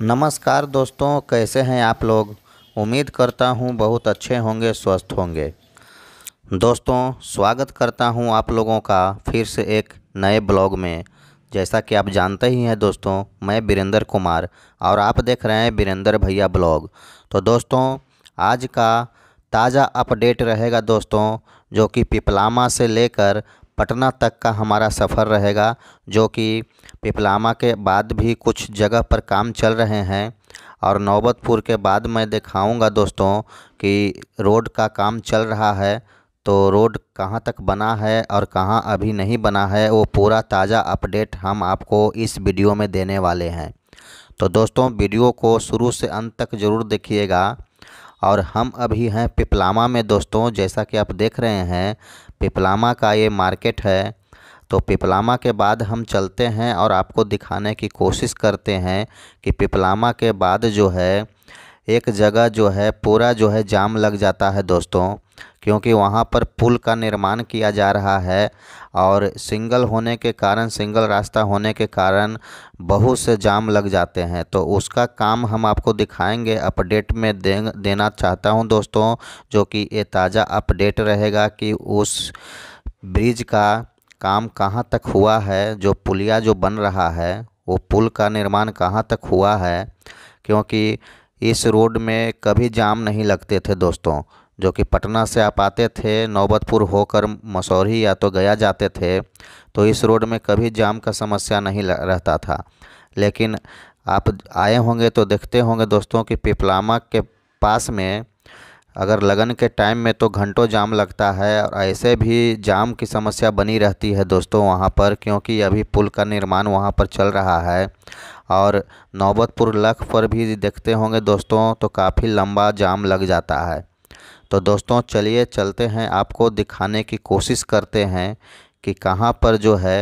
नमस्कार दोस्तों कैसे हैं आप लोग उम्मीद करता हूं बहुत अच्छे होंगे स्वस्थ होंगे दोस्तों स्वागत करता हूं आप लोगों का फिर से एक नए ब्लॉग में जैसा कि आप जानते ही हैं दोस्तों मैं बीरेंद्र कुमार और आप देख रहे हैं बीरेंद्र भैया ब्लॉग तो दोस्तों आज का ताज़ा अपडेट रहेगा दोस्तों जो कि पिपलामा से लेकर पटना तक का हमारा सफ़र रहेगा जो कि पिपलामा के बाद भी कुछ जगह पर काम चल रहे हैं और नौबतपुर के बाद मैं दिखाऊंगा दोस्तों कि रोड का काम चल रहा है तो रोड कहाँ तक बना है और कहाँ अभी नहीं बना है वो पूरा ताज़ा अपडेट हम आपको इस वीडियो में देने वाले हैं तो दोस्तों वीडियो को शुरू से अंत तक ज़रूर देखिएगा और हम अभी हैं पिपलामा में दोस्तों जैसा कि आप देख रहे हैं पिपलामा का ये मार्केट है तो पिपलामा के बाद हम चलते हैं और आपको दिखाने की कोशिश करते हैं कि पिपलामा के बाद जो है एक जगह जो है पूरा जो है जाम लग जाता है दोस्तों क्योंकि वहाँ पर पुल का निर्माण किया जा रहा है और सिंगल होने के कारण सिंगल रास्ता होने के कारण बहुत से जाम लग जाते हैं तो उसका काम हम आपको दिखाएंगे अपडेट में दे, देना चाहता हूँ दोस्तों जो कि ये ताज़ा अपडेट रहेगा कि उस ब्रिज का काम कहाँ तक हुआ है जो पुलिया जो बन रहा है वो पुल का निर्माण कहाँ तक हुआ है क्योंकि इस रोड में कभी जाम नहीं लगते थे दोस्तों जो कि पटना से आप आते थे नौबतपुर होकर मसौरी या तो गया जाते थे तो इस रोड में कभी जाम का समस्या नहीं रहता था लेकिन आप आए होंगे तो देखते होंगे दोस्तों कि पिपलामा के पास में अगर लगन के टाइम में तो घंटों जाम लगता है और ऐसे भी जाम की समस्या बनी रहती है दोस्तों वहाँ पर क्योंकि अभी पुल का निर्माण वहाँ पर चल रहा है और नौबतपुर लख पर भी देखते होंगे दोस्तों तो काफ़ी लंबा जाम लग जाता है तो दोस्तों चलिए चलते हैं आपको दिखाने की कोशिश करते हैं कि कहाँ पर जो है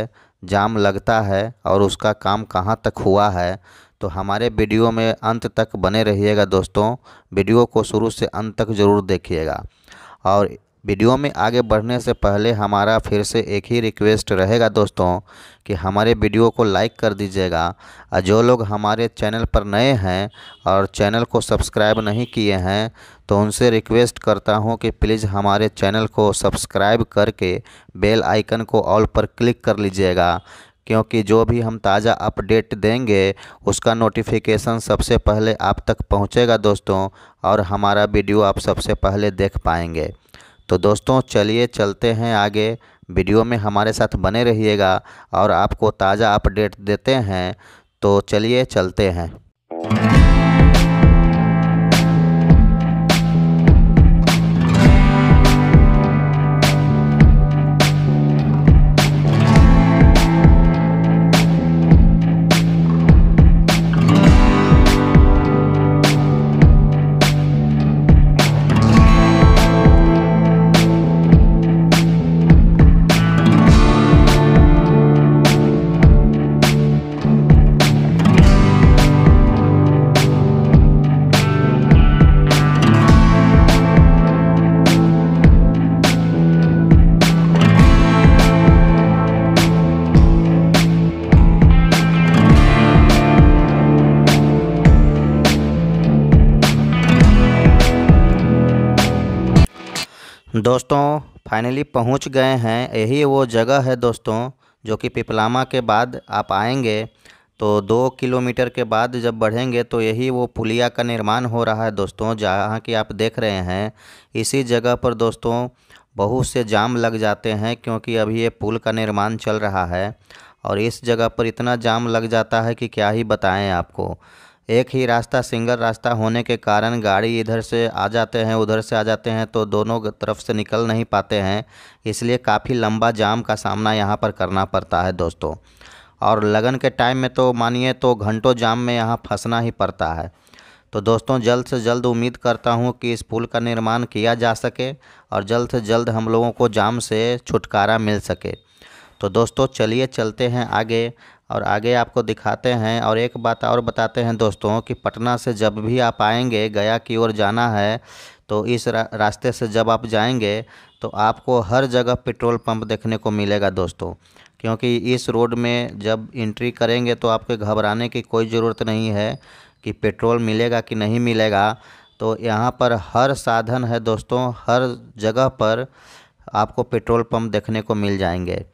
जाम लगता है और उसका काम कहाँ तक हुआ है तो हमारे वीडियो में अंत तक बने रहिएगा दोस्तों वीडियो को शुरू से अंत तक ज़रूर देखिएगा और वीडियो में आगे बढ़ने से पहले हमारा फिर से एक ही रिक्वेस्ट रहेगा दोस्तों कि हमारे वीडियो को लाइक कर दीजिएगा और जो लोग हमारे चैनल पर नए हैं और चैनल को सब्सक्राइब नहीं किए हैं तो उनसे रिक्वेस्ट करता हूं कि प्लीज़ हमारे चैनल को सब्सक्राइब करके बेल आइकन को ऑल पर क्लिक कर लीजिएगा क्योंकि जो भी हम ताज़ा अपडेट देंगे उसका नोटिफिकेशन सबसे पहले आप तक पहुंचेगा दोस्तों और हमारा वीडियो आप सबसे पहले देख पाएंगे तो दोस्तों चलिए चलते हैं आगे वीडियो में हमारे साथ बने रहिएगा और आपको ताज़ा अपडेट देते हैं तो चलिए चलते हैं दोस्तों फाइनली पहुंच गए हैं यही वो जगह है दोस्तों जो कि पिपलामा के बाद आप आएंगे तो दो किलोमीटर के बाद जब बढ़ेंगे तो यही वो पुलिया का निर्माण हो रहा है दोस्तों जहाँ कि आप देख रहे हैं इसी जगह पर दोस्तों बहुत से जाम लग जाते हैं क्योंकि अभी ये पुल का निर्माण चल रहा है और इस जगह पर इतना जाम लग जाता है कि क्या ही बताएं आपको एक ही रास्ता सिंगल रास्ता होने के कारण गाड़ी इधर से आ जाते हैं उधर से आ जाते हैं तो दोनों तरफ से निकल नहीं पाते हैं इसलिए काफ़ी लंबा जाम का सामना यहाँ पर करना पड़ता है दोस्तों और लगन के टाइम में तो मानिए तो घंटों जाम में यहाँ फंसना ही पड़ता है तो दोस्तों जल्द से जल्द उम्मीद करता हूँ कि इस पुल का निर्माण किया जा सके और जल्द से जल्द हम लोगों को जाम से छुटकारा मिल सके तो दोस्तों चलिए चलते हैं आगे और आगे आपको दिखाते हैं और एक बात और बताते हैं दोस्तों कि पटना से जब भी आप आएंगे गया की ओर जाना है तो इस रा, रास्ते से जब आप जाएंगे तो आपको हर जगह पेट्रोल पंप देखने को मिलेगा दोस्तों क्योंकि इस रोड में जब इंट्री करेंगे तो आपके घबराने की कोई ज़रूरत नहीं है कि पेट्रोल मिलेगा कि नहीं मिलेगा तो यहाँ पर हर साधन है दोस्तों हर जगह पर आपको पेट्रोल पंप देखने को मिल जाएंगे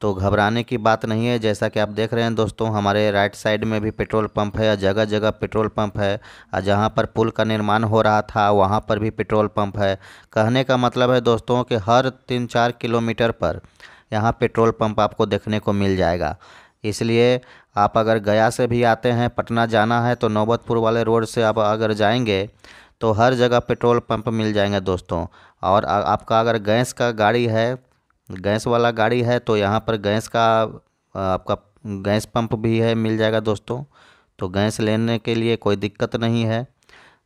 तो घबराने की बात नहीं है जैसा कि आप देख रहे हैं दोस्तों हमारे राइट साइड में भी पेट्रोल पंप है जगह जगह पेट्रोल पंप है और जहाँ पर पुल का निर्माण हो रहा था वहाँ पर भी पेट्रोल पंप है कहने का मतलब है दोस्तों कि हर तीन चार किलोमीटर पर यहाँ पेट्रोल पंप आपको देखने को मिल जाएगा इसलिए आप अगर गया से भी आते हैं पटना जाना है तो नौबतपुर वाले रोड से आप अगर जाएंगे तो हर जगह पेट्रोल पंप मिल जाएंगे दोस्तों और आपका अगर गैस का गाड़ी है गैस वाला गाड़ी है तो यहाँ पर गैस का आपका गैस पंप भी है मिल जाएगा दोस्तों तो गैस लेने के लिए कोई दिक्कत नहीं है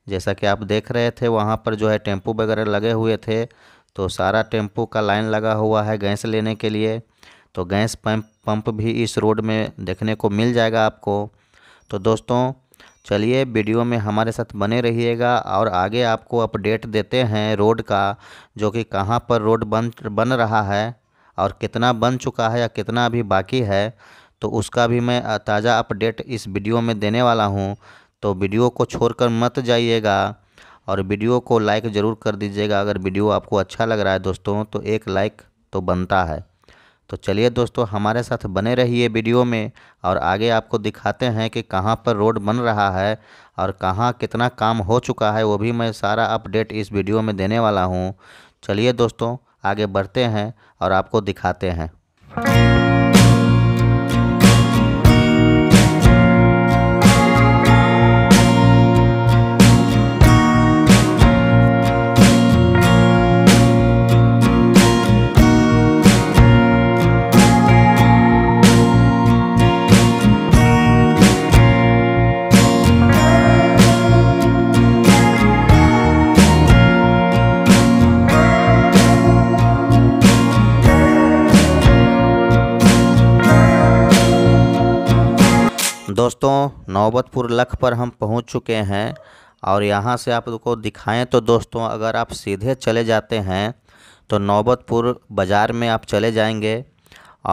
जैसा कि आप देख रहे थे वहाँ पर जो है टेम्पू वगैरह लगे हुए थे तो सारा टेम्पू का लाइन लगा हुआ है गैस लेने के लिए तो गैस पंप पंप भी इस रोड में देखने को मिल जाएगा आपको तो दोस्तों चलिए वीडियो में हमारे साथ बने रहिएगा और आगे आपको अपडेट देते हैं रोड का जो कि कहाँ पर रोड बन बन रहा है और कितना बन चुका है या कितना अभी बाकी है तो उसका भी मैं ताज़ा अपडेट इस वीडियो में देने वाला हूँ तो वीडियो को छोड़कर मत जाइएगा और वीडियो को लाइक ज़रूर कर दीजिएगा अगर वीडियो आपको अच्छा लग रहा है दोस्तों तो एक लाइक तो बनता है तो चलिए दोस्तों हमारे साथ बने रहिए वीडियो में और आगे आपको दिखाते हैं कि कहाँ पर रोड बन रहा है और कहाँ कितना काम हो चुका है वो भी मैं सारा अपडेट इस वीडियो में देने वाला हूँ चलिए दोस्तों आगे बढ़ते हैं और आपको दिखाते हैं नौबतपुर लख पर हम पहुंच चुके हैं और यहाँ से आप को दिखाएं तो दोस्तों अगर आप सीधे चले जाते हैं तो नौबतपुर बाज़ार में आप चले जाएंगे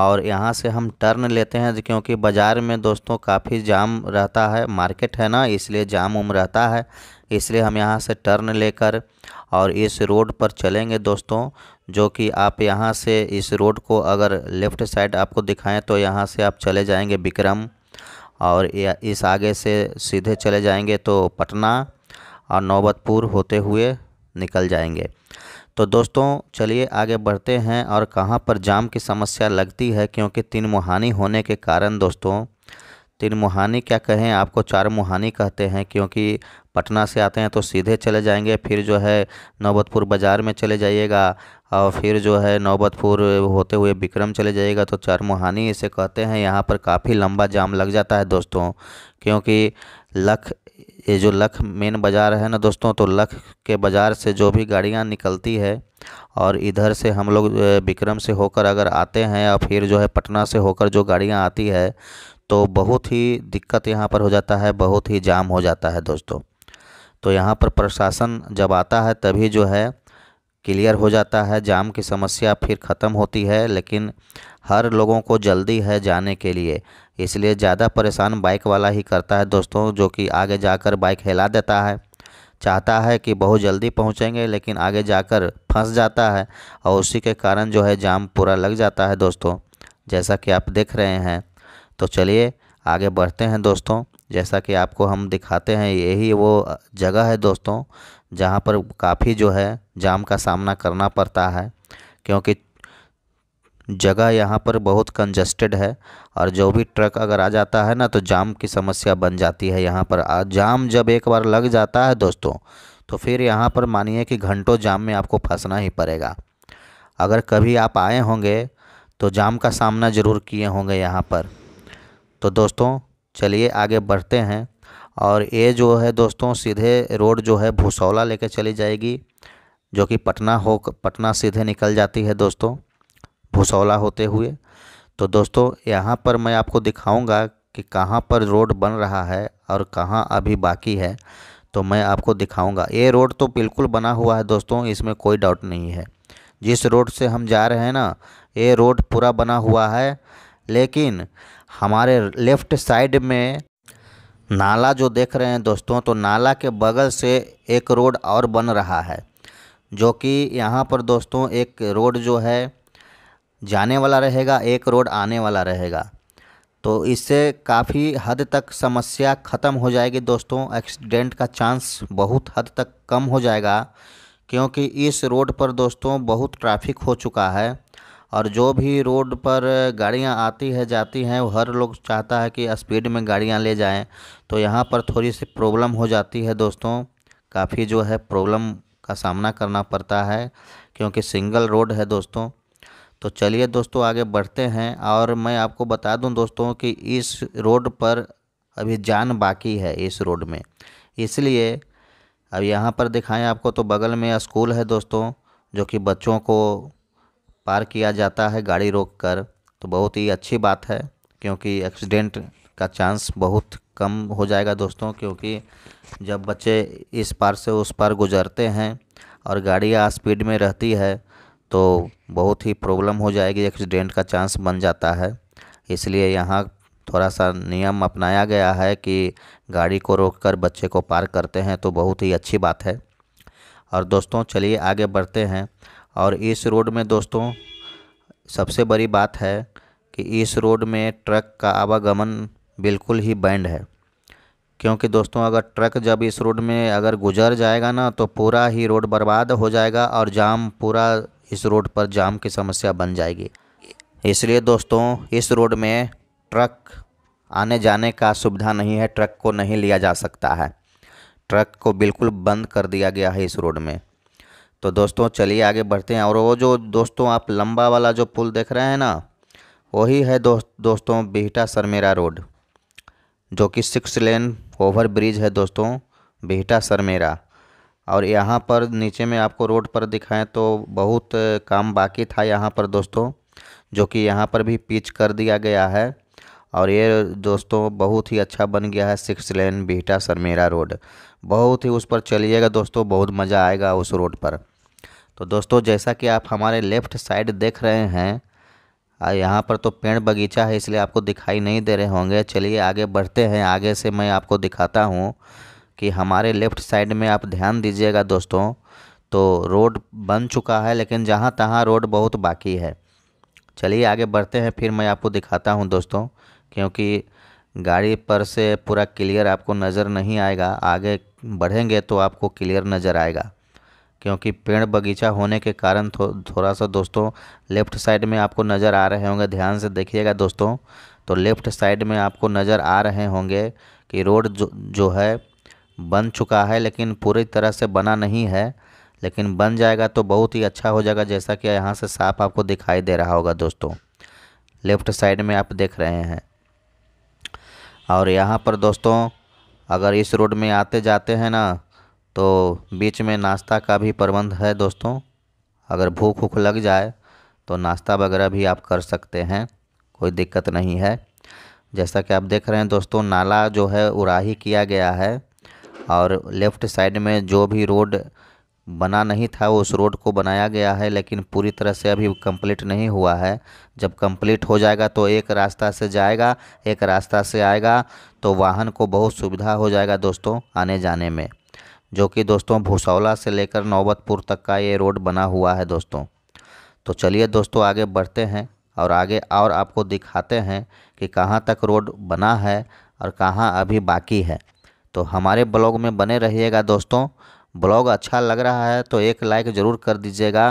और यहाँ से हम टर्न लेते हैं क्योंकि बाज़ार में दोस्तों काफ़ी जाम रहता है मार्केट है ना इसलिए जाम उम रहता है इसलिए हम यहाँ से टर्न लेकर और इस रोड पर चलेंगे दोस्तों जो कि आप यहाँ से इस रोड को अगर लेफ़्ट साइड आपको दिखाएं तो यहाँ से आप चले जाएंगे विक्रम और इस आगे से सीधे चले जाएंगे तो पटना और नौबतपुर होते हुए निकल जाएंगे तो दोस्तों चलिए आगे बढ़ते हैं और कहाँ पर जाम की समस्या लगती है क्योंकि तीन मुहानी होने के कारण दोस्तों तीन मुहानी क्या कहें आपको चार मुहानी कहते हैं क्योंकि पटना से आते हैं तो सीधे चले जाएंगे फिर जो है नौबतपुर बाज़ार में चले जाइएगा और फिर जो है नौबतपुर होते हुए बिक्रम चले जाइएगा तो चरमोहानी इसे कहते हैं यहाँ पर काफ़ी लंबा जाम लग जाता है दोस्तों क्योंकि लख ये जो लख मेन बाज़ार है ना दोस्तों तो लख के बाज़ार से जो भी गाड़ियाँ निकलती है और इधर से हम लोग बिक्रम से होकर अगर आते हैं और फिर जो है पटना से होकर जो गाड़ियाँ आती है तो बहुत ही दिक्कत यहाँ पर हो जाता है बहुत ही जाम हो जाता है दोस्तों तो यहाँ पर प्रशासन जब आता है तभी जो है क्लियर हो जाता है जाम की समस्या फिर ख़त्म होती है लेकिन हर लोगों को जल्दी है जाने के लिए इसलिए ज़्यादा परेशान बाइक वाला ही करता है दोस्तों जो कि आगे जाकर बाइक हिला देता है चाहता है कि बहुत जल्दी पहुंचेंगे लेकिन आगे जाकर फंस जाता है और उसी के कारण जो है जाम पूरा लग जाता है दोस्तों जैसा कि आप देख रहे हैं तो चलिए आगे बढ़ते हैं दोस्तों जैसा कि आपको हम दिखाते हैं यही वो जगह है दोस्तों जहाँ पर काफ़ी जो है जाम का सामना करना पड़ता है क्योंकि जगह यहाँ पर बहुत कंजस्टेड है और जो भी ट्रक अगर आ जाता है ना तो जाम की समस्या बन जाती है यहाँ पर जाम जब एक बार लग जाता है दोस्तों तो फिर यहाँ पर मानिए कि घंटों जाम में आपको फंसना ही पड़ेगा अगर कभी आप आए होंगे तो जाम का सामना ज़रूर किए होंगे यहाँ पर तो दोस्तों चलिए आगे बढ़ते हैं और ये जो है दोस्तों सीधे रोड जो है भूसौला लेके चली जाएगी जो कि पटना हो पटना सीधे निकल जाती है दोस्तों भूसौला होते हुए तो दोस्तों यहाँ पर मैं आपको दिखाऊंगा कि कहाँ पर रोड बन रहा है और कहाँ अभी बाकी है तो मैं आपको दिखाऊंगा ये रोड तो बिल्कुल बना हुआ है दोस्तों इसमें कोई डाउट नहीं है जिस रोड से हम जा रहे हैं ना ये रोड पूरा बना हुआ है लेकिन हमारे लेफ़्ट साइड में नाला जो देख रहे हैं दोस्तों तो नाला के बगल से एक रोड और बन रहा है जो कि यहाँ पर दोस्तों एक रोड जो है जाने वाला रहेगा एक रोड आने वाला रहेगा तो इससे काफ़ी हद तक समस्या ख़त्म हो जाएगी दोस्तों एक्सीडेंट का चांस बहुत हद तक कम हो जाएगा क्योंकि इस रोड पर दोस्तों बहुत ट्रैफिक हो चुका है और जो भी रोड पर गाड़ियाँ आती है जाती हैं वो हर लोग चाहता है कि स्पीड में गाड़ियाँ ले जाएँ तो यहाँ पर थोड़ी सी प्रॉब्लम हो जाती है दोस्तों काफ़ी जो है प्रॉब्लम का सामना करना पड़ता है क्योंकि सिंगल रोड है दोस्तों तो चलिए दोस्तों आगे बढ़ते हैं और मैं आपको बता दूँ दोस्तों कि इस रोड पर अभी जान बाकी है इस रोड में इसलिए अब यहाँ पर दिखाएं आपको तो बगल में स्कूल है दोस्तों जो कि बच्चों को पार किया जाता है गाड़ी रोक कर तो बहुत ही अच्छी बात है क्योंकि एक्सीडेंट का चांस बहुत कम हो जाएगा दोस्तों क्योंकि जब बच्चे इस पार से उस पार गुजरते हैं और गाड़ियाँ स्पीड में रहती है तो बहुत ही प्रॉब्लम हो जाएगी एक्सीडेंट का चांस बन जाता है इसलिए यहाँ थोड़ा सा नियम अपनाया गया है कि गाड़ी को रोककर बच्चे को पार करते हैं तो बहुत ही अच्छी बात है और दोस्तों चलिए आगे बढ़ते हैं और इस रोड में दोस्तों सबसे बड़ी बात है कि इस रोड में ट्रक का आवागमन बिल्कुल ही बैंड है क्योंकि दोस्तों अगर ट्रक जब इस रोड में अगर गुजर जाएगा ना तो पूरा ही रोड बर्बाद हो जाएगा और जाम पूरा इस रोड पर जाम की समस्या बन जाएगी इसलिए दोस्तों इस रोड में ट्रक आने जाने का सुविधा नहीं है ट्रक को नहीं लिया जा सकता है ट्रक को बिल्कुल बंद कर दिया गया है इस रोड में तो दोस्तों चलिए आगे बढ़ते हैं और वो जो दोस्तों आप लंबा वाला जो पुल देख रहे हैं ना वही है दो, दोस्तों बिहटा सरमेरा रोड जो कि सिक्स लेन ओवर ब्रिज है दोस्तों बिहटा सरमेरा और यहाँ पर नीचे में आपको रोड पर दिखाएं तो बहुत काम बाकी था यहाँ पर दोस्तों जो कि यहाँ पर भी पिच कर दिया गया है और ये दोस्तों बहुत ही अच्छा बन गया है six lane Bihta Sarmera road बहुत ही उस पर चलिएगा दोस्तों बहुत मज़ा आएगा उस रोड पर तो दोस्तों जैसा कि आप हमारे लेफ़्ट साइड देख रहे हैं यहाँ पर तो पेड़ बगीचा है इसलिए आपको दिखाई नहीं दे रहे होंगे चलिए आगे बढ़ते हैं आगे से मैं आपको दिखाता हूँ कि हमारे लेफ़्ट साइड में आप ध्यान दीजिएगा दोस्तों तो रोड बन चुका है लेकिन जहाँ तहाँ रोड बहुत बाकी है चलिए आगे बढ़ते हैं फिर मैं आपको दिखाता हूँ दोस्तों क्योंकि गाड़ी पर से पूरा क्लियर आपको नज़र नहीं आएगा आगे बढ़ेंगे तो आपको क्लियर नज़र आएगा क्योंकि पेड़ बगीचा होने के कारण थो, थोड़ा सा दोस्तों लेफ़्ट साइड में आपको नज़र आ रहे होंगे ध्यान से देखिएगा दोस्तों तो लेफ़्ट साइड में आपको नज़र आ रहे होंगे कि रोड जो जो है बन चुका है लेकिन पूरी तरह से बना नहीं है लेकिन बन जाएगा तो बहुत ही अच्छा हो जाएगा जैसा कि यहाँ से साफ आपको दिखाई दे रहा होगा दोस्तों लेफ़्ट साइड में आप देख रहे हैं और यहाँ पर दोस्तों अगर इस रोड में आते जाते हैं ना तो बीच में नाश्ता का भी प्रबंध है दोस्तों अगर भूख उख लग जाए तो नाश्ता वगैरह भी आप कर सकते हैं कोई दिक्कत नहीं है जैसा कि आप देख रहे हैं दोस्तों नाला जो है उराही किया गया है और लेफ़्ट साइड में जो भी रोड बना नहीं था उस रोड को बनाया गया है लेकिन पूरी तरह से अभी कंप्लीट नहीं हुआ है जब कंप्लीट हो जाएगा तो एक रास्ता से जाएगा एक रास्ता से आएगा तो वाहन को बहुत सुविधा हो जाएगा दोस्तों आने जाने में जो कि दोस्तों भूसौला से लेकर नौबतपुर तक का ये रोड बना हुआ है दोस्तों तो चलिए दोस्तों आगे बढ़ते हैं और आगे और आपको दिखाते हैं कि कहाँ तक रोड बना है और कहाँ अभी बाकी है तो हमारे ब्लॉग में बने रहिएगा दोस्तों ब्लॉग अच्छा लग रहा है तो एक लाइक ज़रूर कर दीजिएगा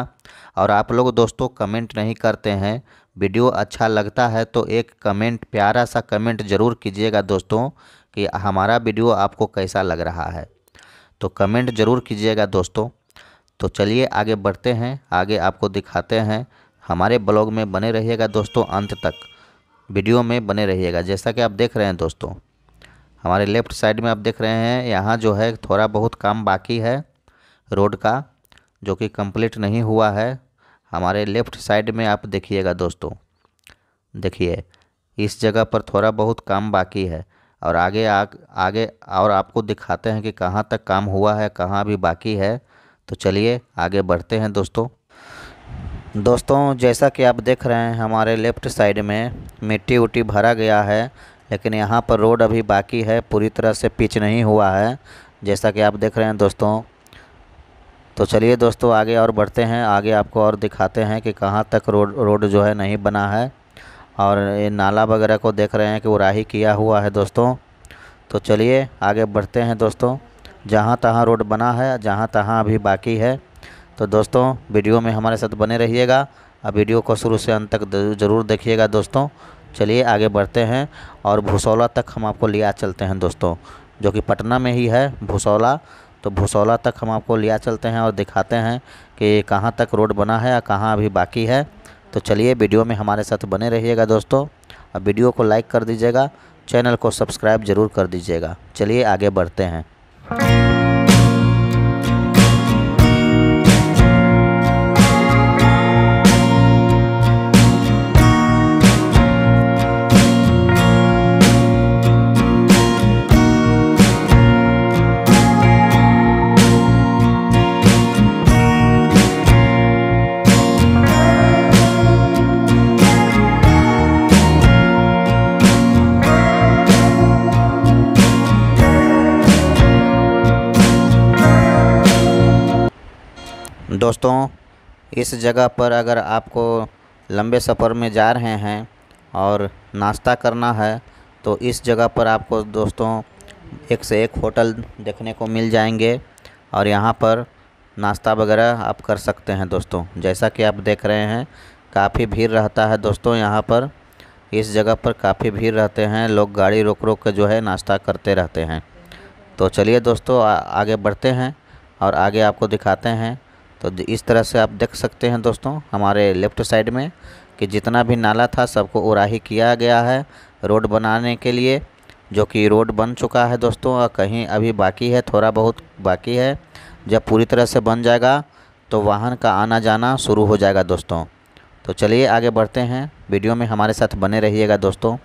और आप लोग दोस्तों कमेंट नहीं करते हैं वीडियो अच्छा लगता है तो एक कमेंट प्यारा सा कमेंट ज़रूर कीजिएगा दोस्तों कि हमारा वीडियो आपको कैसा लग रहा है तो कमेंट ज़रूर कीजिएगा दोस्तों तो चलिए आगे बढ़ते हैं आगे आपको दिखाते हैं हमारे ब्लॉग में बने रहिएगा दोस्तों अंत तक वीडियो में बने रहिएगा जैसा कि आप देख रहे हैं दोस्तों हमारे लेफ़्ट साइड में आप देख रहे हैं यहाँ जो है थोड़ा बहुत काम बाकी है रोड का जो कि कंप्लीट नहीं हुआ है हमारे लेफ़्ट साइड में आप देखिएगा दोस्तों देखिए इस जगह पर थोड़ा बहुत काम बाकी है और आगे आ आगे और आपको दिखाते हैं कि कहाँ तक काम हुआ है कहाँ अभी बाकी है तो चलिए आगे बढ़ते हैं दोस्तों दोस्तों जैसा कि आप देख रहे हैं हमारे लेफ़्ट साइड में मिट्टी उट्टी भरा गया है लेकिन यहाँ पर रोड अभी बाकी है पूरी तरह से पिच नहीं हुआ है जैसा कि आप देख रहे हैं दोस्तों तो चलिए दोस्तों आगे और बढ़ते हैं आगे आपको और दिखाते हैं कि कहाँ तक रोड रोड जो है नहीं बना है और ये नाला वगैरह को देख रहे हैं कि उराही किया हुआ है दोस्तों तो चलिए आगे बढ़ते हैं दोस्तों जहाँ तहाँ रोड बना है जहाँ तहाँ अभी बाकी है तो दोस्तों वीडियो में हमारे साथ बने रहिएगा और वीडियो को शुरू से अंत तक ज़रूर देखिएगा दोस्तों चलिए आगे बढ़ते हैं और भूसौला तक हम आपको लिया चलते हैं दोस्तों जो कि पटना में ही है भूसौला तो भूसौला तक हम आपको लिया चलते हैं और दिखाते हैं कि कहाँ तक रोड बना है या कहाँ अभी बाकी है तो चलिए वीडियो में हमारे साथ बने रहिएगा दोस्तों और वीडियो को लाइक कर दीजिएगा चैनल को सब्सक्राइब जरूर कर दीजिएगा चलिए आगे बढ़ते हैं दोस्तों इस जगह पर अगर आपको लंबे सफ़र में जा रहे हैं और नाश्ता करना है तो इस जगह पर आपको दोस्तों एक से एक होटल देखने को मिल जाएंगे और यहाँ पर नाश्ता वगैरह आप कर सकते हैं दोस्तों जैसा कि आप देख रहे हैं काफ़ी भीड़ रहता है दोस्तों यहाँ पर इस जगह पर काफ़ी भीड़ रहते हैं लोग गाड़ी रोक रोक के जो है नाश्ता करते रहते हैं तो चलिए दोस्तों आ, आगे बढ़ते हैं और आगे आपको दिखाते हैं तो इस तरह से आप देख सकते हैं दोस्तों हमारे लेफ्ट साइड में कि जितना भी नाला था सबको उराही किया गया है रोड बनाने के लिए जो कि रोड बन चुका है दोस्तों और कहीं अभी बाकी है थोड़ा बहुत बाकी है जब पूरी तरह से बन जाएगा तो वाहन का आना जाना शुरू हो जाएगा दोस्तों तो चलिए आगे बढ़ते हैं वीडियो में हमारे साथ बने रहिएगा दोस्तों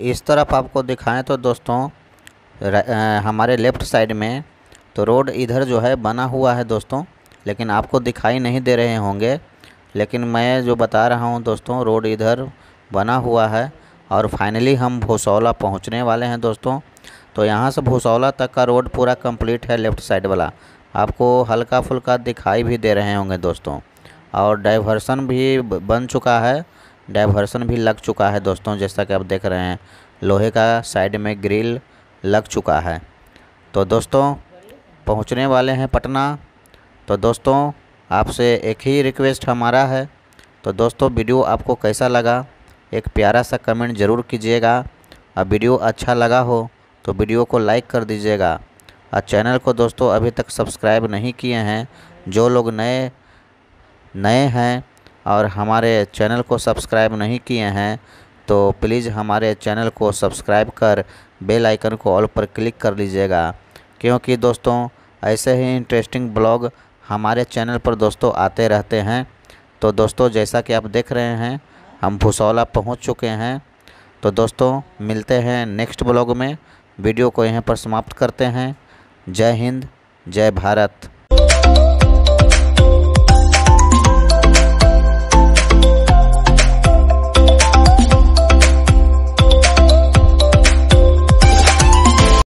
इस तरफ आपको दिखाएं तो दोस्तों हमारे लेफ़्ट साइड में तो रोड इधर जो है बना हुआ है दोस्तों लेकिन आपको दिखाई नहीं दे रहे होंगे लेकिन मैं जो बता रहा हूँ दोस्तों रोड इधर बना हुआ है और फाइनली हम भोसौला पहुँचने वाले हैं दोस्तों तो यहाँ से भोसौला तक का रोड पूरा कंप्लीट है लेफ़्ट साइड वाला आपको हल्का फुल्का दिखाई भी दे रहे होंगे दोस्तों और डाइवर्सन भी बन चुका है डाइवर्सन भी लग चुका है दोस्तों जैसा कि आप देख रहे हैं लोहे का साइड में ग्रिल लग चुका है तो दोस्तों पहुंचने वाले हैं पटना तो दोस्तों आपसे एक ही रिक्वेस्ट हमारा है तो दोस्तों वीडियो आपको कैसा लगा एक प्यारा सा कमेंट ज़रूर कीजिएगा और वीडियो अच्छा लगा हो तो वीडियो को लाइक कर दीजिएगा और चैनल को दोस्तों अभी तक सब्सक्राइब नहीं किए हैं जो लोग नए नए हैं और हमारे चैनल को सब्सक्राइब नहीं किए हैं तो प्लीज़ हमारे चैनल को सब्सक्राइब कर बेल आइकन को ऑल पर क्लिक कर लीजिएगा क्योंकि दोस्तों ऐसे ही इंटरेस्टिंग ब्लॉग हमारे चैनल पर दोस्तों आते रहते हैं तो दोस्तों जैसा कि आप देख रहे हैं हम भुसौला पहुंच चुके हैं तो दोस्तों मिलते हैं नेक्स्ट ब्लॉग में वीडियो को यहीं पर समाप्त करते हैं जय हिंद जय भारत